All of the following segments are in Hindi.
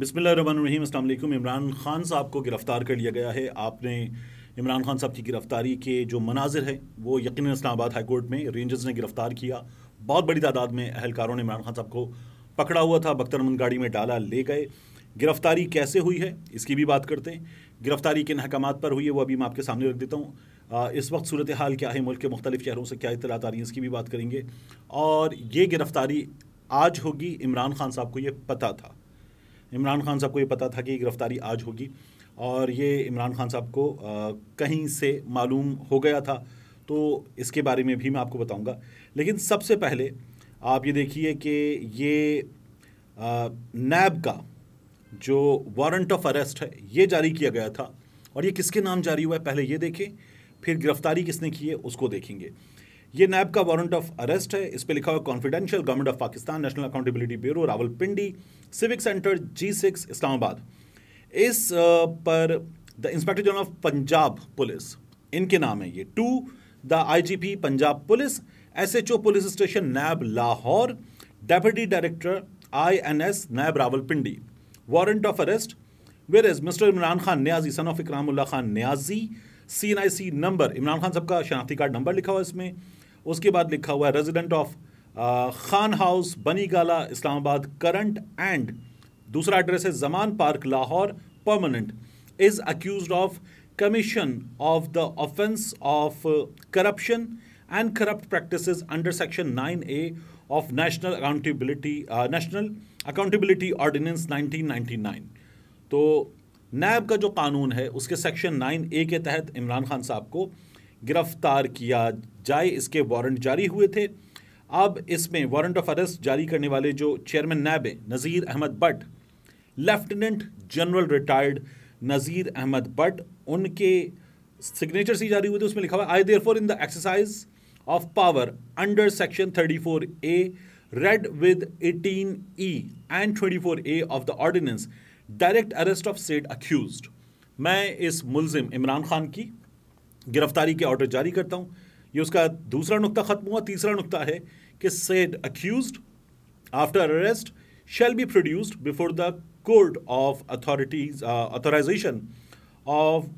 बिसमीम अल्लाम इमरान खान साहब को गिरफ़्तार कर लिया गया है आपने इमरान खान साहब की गिरफ़्तारी के जो मनाजिर है वो यकीन इस्लामाबाद हाईकोर्ट में रेंजर्स ने गिरफ़्तार किया बहुत बड़ी तादाद में अहलकारों ने इमरान खान साहब को पकड़ा हुआ था बख्तरमंद गाड़ी में डाला ले गए गिरफ़्तारी कैसे हुई है इसकी भी बात करते हैं गिरफ़्तारी किन अहकाम पर हुई है वो अभी मैं आपके सामने रख देता हूँ इस वक्त सूरत हाल क्या है मुल्क के मुख्तलिफ शहरों से क्या इतलात आ रही हैं इसकी भी बात करेंगे और ये गिरफ़्तारी आज होगी इमरान खान साहब को ये पता था इमरान खान साहब को ये पता था कि गिरफ्तारी आज होगी और ये इमरान खान साहब को कहीं से मालूम हो गया था तो इसके बारे में भी मैं आपको बताऊंगा लेकिन सबसे पहले आप ये देखिए कि ये नैब का जो वारंट ऑफ अरेस्ट है ये जारी किया गया था और ये किसके नाम जारी हुआ है पहले ये देखें फिर गिरफ्तारी किसने की है उसको देखेंगे ये नैब का वारंट ऑफ अरेस्ट है इस पर लिखा हुआ confidential government of Pakistan national accountability bureau Rawalpindi civic centre G six Islamabad इस पर the inspector general of Punjab police इनके नाम है ये to the IGP Punjab police SHO police station NAB Lahore deputy director INS NAB Rawalpindi warrant of arrest where is mister Imran Khan Niazi son of Ikram Khan Niazi C N I C number Imran Khan सबका शनाख्ती कार्ड नंबर लिखा हुआ इसमें उसके बाद लिखा हुआ है resident of Khan house Bani Gala Islamabad current and दूसरा एड्रेस है Zaman park Lahore permanent is accused of commission of the offence of corruption and corrupt practice under section nine A of national accountability national accountability ordinance 1999 तो नैब का जो कानून है उसके सेक्शन नाइन ए के तहत इमरान खान साहब को गिरफ्तार किया जाए इसके वारंट जारी हुए थे अब इसमें वारंट ऑफ अरेस्ट जारी करने वाले जो चेयरमैन नैब हैं Nazir Ahmed Bhatt lieutenant general retired Nazir Ahmed Bhatt उनके सिग्नेचर से जारी हुए थे उसमें लिखा हुआ I therefore in the exercise of power under section thirty four A read with eighteen E and twenty four A of the ordinance direct arrest of said accused मैं इस मुलजिम इमरान खान की गिरफ्तारी के ऑर्डर जारी करता हूँ ये उसका दूसरा नुकता ख़त्म हुआ तीसरा नुकता है कि said accused after arrest shall be produced before the court of authorities authorization of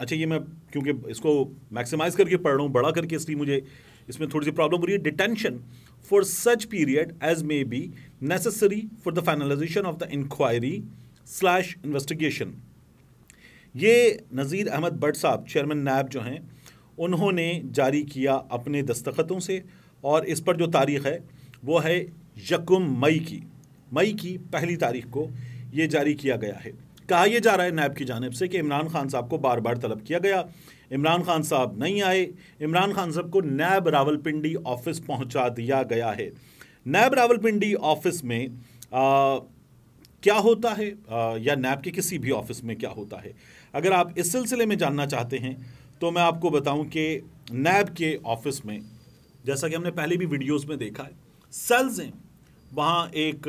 अच्छा ये मैं क्योंकि इसको मैक्सिमाइज करके पढ़ रहा हूँ बड़ा करके इसलिए मुझे इसमें थोड़ी सी प्रॉब्लम हो रही है detention for such period as may be necessary for the finalization of the inquiry slash investigation ये नज़ीर अहमद बट साहब चेयरमैन नायब जो हैं उन्होंने जारी किया अपने दस्तखतों से और इस पर जो तारीख़ है वो है यकुम मई की मई की पहली तारीख को ये जारी किया गया है कहा यह जा रहा है नायब की जानब से कि इमरान खान साहब को बार बार तलब किया गया इमरान खान साहब नहीं आए इमरान खान साहब को नायब रावलपिंडी ऑफिस पहुंचा दिया गया है नायब रावलपिंडी ऑफिस में आ, क्या होता है आ, या नायब के किसी भी ऑफिस में क्या होता है अगर आप इस सिलसिले में जानना चाहते हैं तो मैं आपको बताऊं कि नैब के ऑफिस में जैसा कि हमने पहले भी वीडियोस में देखा है सेल्स हैं वहाँ एक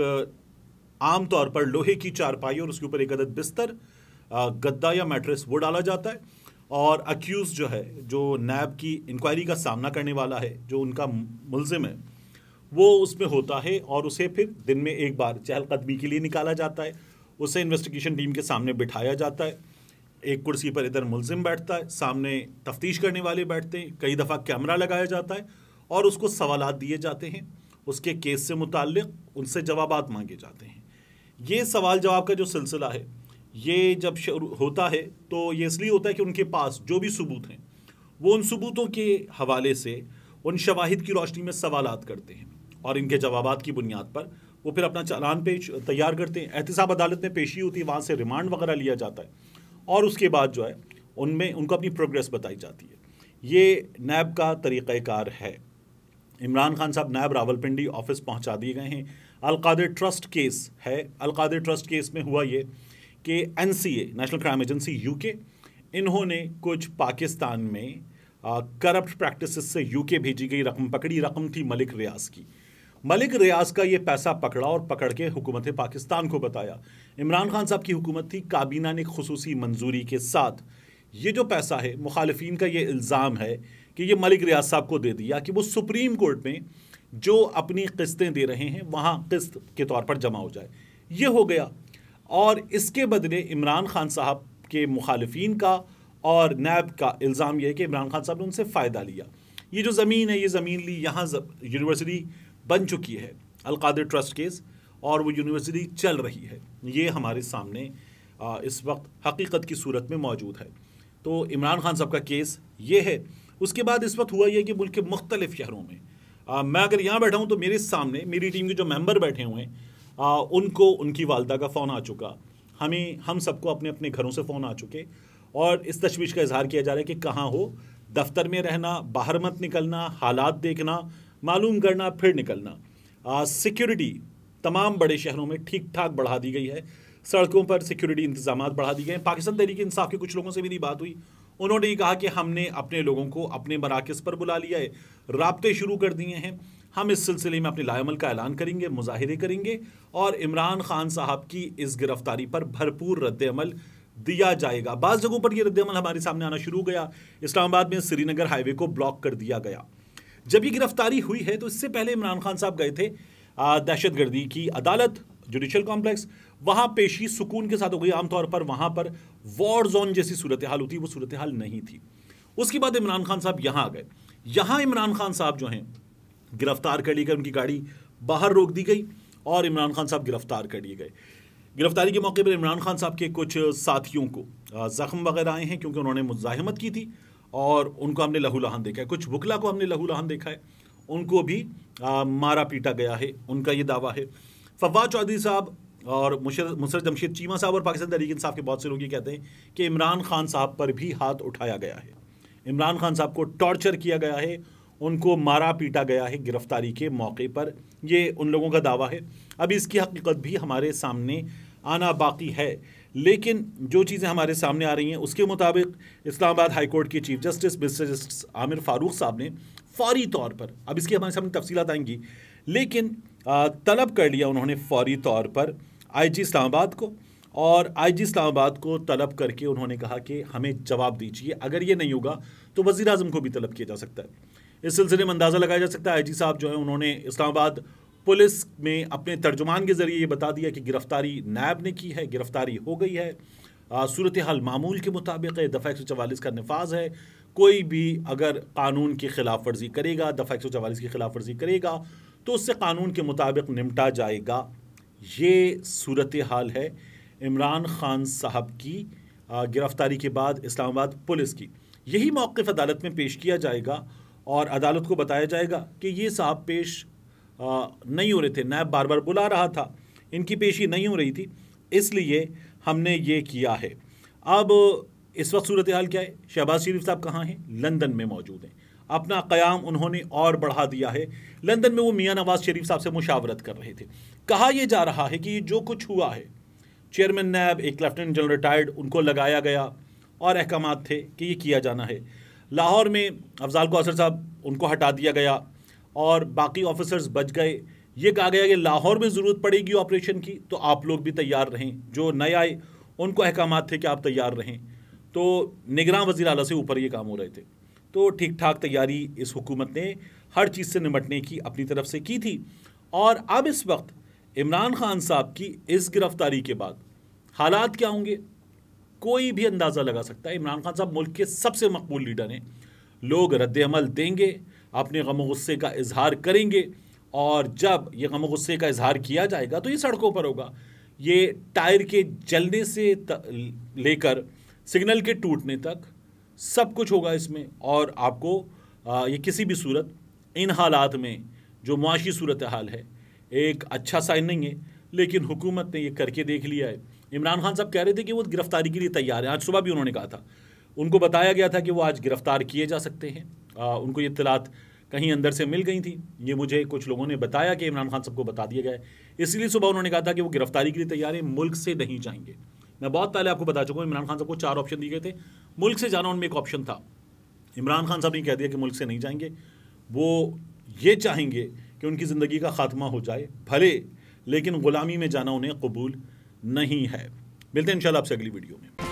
आमतौर पर लोहे की चारपाई और उसके ऊपर एक अदद बिस्तर गद्दा या मैट्रेस वो डाला जाता है और अक्यूज़ जो है जो नैब की इंक्वायरी का सामना करने वाला है जो उनका मुलजिम है वो उसमें होता है और उसे फिर दिन में एक बार चहलकदमी के लिए निकाला जाता है उसे इन्वेस्टिगेशन टीम के सामने बिठाया जाता है एक कुर्सी पर इधर मुलजिम बैठता है सामने तफ्तीश करने वाले बैठते हैं कई दफ़ा कैमरा लगाया जाता है और उसको सवाल दिए जाते हैं उसके केस से मुतल उनसे जवाब मांगे जाते हैं ये सवाल जवाब का जो सिलसिला है ये जब होता है तो ये इसलिए होता है कि उनके पास जो भी सबूत हैं वो उन सबूतों के हवाले से उन शवाहिद की रोशनी में सवाल करते हैं और इनके जवाब की बुनियाद पर वो फिर अपना चालान पेश तैयार करते हैं एहतसाब अदालत में पेशी होती है वहाँ से रिमांड वगैरह लिया जाता है और उसके बाद जो है उनमें उनको अपनी प्रोग्रेस बताई जाती है ये नैब का तरीक़ार है इमरान खान साहब नायब रावलपिंडी ऑफिस पहुंचा दिए गए हैं अलकादर ट्रस्ट केस है अलकादर ट्रस्ट केस में हुआ ये कि an national crime agency UK इन्होंने कुछ पाकिस्तान में करप्ट प्रैक्टिसेस से यूके भेजी गई रकम पकड़ी रकम थी मलिक रियाज की मलिक रियाज का ये पैसा पकड़ा और पकड़ के हुकूमत पाकिस्तान को बताया इमरान खान साहब की हुकूमत थी काबीना ने खसूस मंजूरी के साथ ये जो पैसा है मुखालफन का ये इल्ज़ाम है कि ये मलिक रियाज साहब को दे दिया कि वो सुप्रीम कोर्ट में जो अपनी किस्तें दे रहे हैं वहाँ किस्त के तौर पर जमा हो जाए ये हो गया और इसके बदले इमरान खान साहब के मुखालफन का और नैब का इल्ज़ाम यह है कि इमरान खान साहब ने उनसे फ़ायदा लिया ये जो ज़मीन है ये ज़मीन ली यहाँ यूनिवर्सिटी बन चुकी है अलकादर ट्रस्ट केस और वो यूनिवर्सिटी चल रही है ये हमारे सामने इस वक्त हकीकत की सूरत में मौजूद है तो इमरान खान साहब का केस ये है उसके बाद इस वक्त हुआ यह कि मुल्क के मुख्तलिफ़ शहरों में आ, मैं अगर यहाँ बैठा हूँ तो मेरे सामने मेरी टीम के जो मेंबर बैठे हुए हैं उनको उनकी वालदा का फ़ोन आ चुका हमें हम सबको अपने अपने घरों से फ़ोन आ चुके और इस तशवीश का इजहार किया जा रहा है कि कहाँ हो दफ्तर में रहना बाहर मत निकलना हालात देखना मालूम करना फिर निकलना सिक्योरिटी तमाम बड़े शहरों में ठीक ठाक बढ़ा दी गई है सड़कों पर सिक्योरिटी इंतजाम बढ़ा दिए गए हैं पाकिस्तान तहरीक इंसाफ के कुछ लोगों से मेरी बात हुई उन्होंने ये कहा कि हमने अपने लोगों को अपने मराकज़ पर बुला लिया है रबते शुरू कर दिए हैं हम इस सिलसिले में अपने लायमल का ऐलान करेंगे मुजाहरे करेंगे और इमरान खान साहब की इस गिरफ्तारी पर भरपूर रद्दमल दिया जाएगा बाज़ जगहों पर यह रद्दमल हमारे सामने आना शुरू हो गया इस्लामाबाद में श्रीनगर हाईवे को ब्लॉक कर दिया गया जब ये गिरफ्तारी हुई है तो इससे पहले इमरान खान साहब गए थे दहशतगर्दी की अदालत जुडिशल कॉम्प्लेक्स वहाँ पेशी सुकून के साथ हो गई आमतौर पर वहाँ पर वॉर जोन जैसी सूरत हाल होती वो सूरत हाल नहीं थी उसके बाद इमरान खान साहब यहाँ आ गए यहाँ इमरान खान साहब जो हैं गिरफ्तार कर लिए गए उनकी गाड़ी बाहर रोक दी गई और इमरान खान साहब गिरफ्तार कर लिए गए गिरफ्तारी के मौके पर इमरान खान साहब के कुछ साथियों को ज़ख्म वगैरह आए हैं क्योंकि उन्होंने मुजाहमत की थी और उनको हमने लहू लहान देखा है कुछ बुकला को हमने लहू लहान देखा है उनको भी आ, मारा पीटा गया है उनका ये दावा है फवाद चौधरी साहब और मुसर जमशेद चीमा साहब और पाकिस्तान तरीकिन इंसाफ के बहुत से लोग ये कहते हैं कि इमरान खान साहब पर भी हाथ उठाया गया है इमरान खान साहब को टॉर्चर किया गया है उनको मारा पीटा गया है गिरफ्तारी के मौके पर ये उन लोगों का दावा है अब इसकी हकीकत भी हमारे सामने आना बाकी है लेकिन जो चीज़ें हमारे सामने आ रही हैं उसके मुताबिक इस्लामाबाद हाईकोर्ट के chief justice mister justice Aamir Farooq साहब ने फ़ौरी तौर पर अब इसकी हमारे सामने तफसीत आएंगी लेकिन तलब कर लिया उन्होंने फ़ौरी तौर पर आईजी इस्लामाबाद को और आईजी इस्लामाबाद को तलब करके उन्होंने कहा कि हमें जवाब दीजिए अगर ये नहीं होगा तो वज़ी अजम को भी तलब किया जा सकता है इस सिलसिले में अंदाज़ा लगाया जा सकता है जी साहब जो है उन्होंने इस्लामाबाद पुलिस में अपने तर्जुमान के ज़रिए ये बता दिया कि गिरफ़्तारी नायब ने की है गिरफ़्तारी हो गई है सूरत हाल मामूल के मुताबिक है दफ़ा एक सौ चवालीस का नफाज है कोई भी अगर कानून की खिलाफ वर्जी करेगा दफ़ा एक सौ चवालीस की खिलाफ वर्जी करेगा तो उससे कानून के मुताबिक निमटा जाएगा ये सूरत हाल है इमरान ख़ान साहब की गिरफ़्तारी के बाद इस्लामाबाद पुलिस की यही मौक़ अदालत में पेश किया जाएगा और अदालत को बताया जाएगा कि ये साहब पेश नहीं हो रहे थे नैब बार बार बुला रहा था इनकी पेशी नहीं हो रही थी इसलिए हमने ये किया है अब इस वक्त सूरत हाल क्या है शहबाज शरीफ साहब कहाँ हैं लंदन में मौजूद हैं अपना क़याम उन्होंने और बढ़ा दिया है लंदन में वो मियाँ नवाज शरीफ साहब से मुशावरत कर रहे थे कहा यह जा रहा है कि ये जो कुछ हुआ है चेयरमैन नैब एक लेफ्टिनेंट जनरल रिटायर्ड उनको लगाया गया और अहकाम थे कि ये किया जाना है लाहौर में अफजाल कौसर साहब उनको हटा दिया गया और बाकी ऑफिसर्स बच गए ये कहा गया कि लाहौर में ज़रूरत पड़ेगी ऑपरेशन की तो आप लोग भी तैयार रहें जो नए आए उनको अहकाम थे कि आप तैयार रहें तो निगरान वजी अला से ऊपर ये काम हो रहे थे तो ठीक ठाक तैयारी इस हुकूमत ने हर चीज़ से निमटने की अपनी तरफ से की थी और अब इस वक्त इमरान खान साहब की इस गिरफ्तारी के बाद हालात क्या होंगे कोई भी अंदाज़ा लगा सकता है इमरान खान साहब मुल्क के सबसे मकबूल लीडर हैं लोग रद्द अमल देंगे अपने गम गुस्से का इजहार करेंगे और जब ये गम गुस्से का इजहार किया जाएगा तो ये सड़कों पर होगा ये टायर के जलने से लेकर सिग्नल के टूटने तक सब कुछ होगा इसमें और आपको ये किसी भी सूरत इन हालात में जो मुआशी सूरत हाल है एक अच्छा साइन नहीं है लेकिन हुकूमत ने ये करके देख लिया है इमरान खान साहब कह रहे थे कि वो गिरफ़्तारी के लिए तैयार हैं आज सुबह भी उन्होंने कहा था उनको बताया गया था कि वो आज गिरफ़्तार किए जा सकते हैं उनको ये इतलात कहीं अंदर से मिल गई थी ये मुझे कुछ लोगों ने बताया कि इमरान खान सबको बता दिया गया इसलिए सुबह उन्होंने कहा था कि वो गिरफ्तारी के लिए तैयार हैं मुल्क से नहीं जाएंगे मैं बहुत पहले आपको बता चुका हूँ इमरान खान साहब को चार ऑप्शन दिए गए थे मुल्क से जाना उनमें एक ऑप्शन था इमरान खान साहब ने कह दिया कि मुल्क से नहीं जाएंगे वो ये चाहेंगे कि उनकी ज़िंदगी का खात्मा हो जाए भले लेकिन ग़ुलामी में जाना उन्हें कबूल नहीं है मिलते हैं इंशाल्लाह आपसे अगली वीडियो में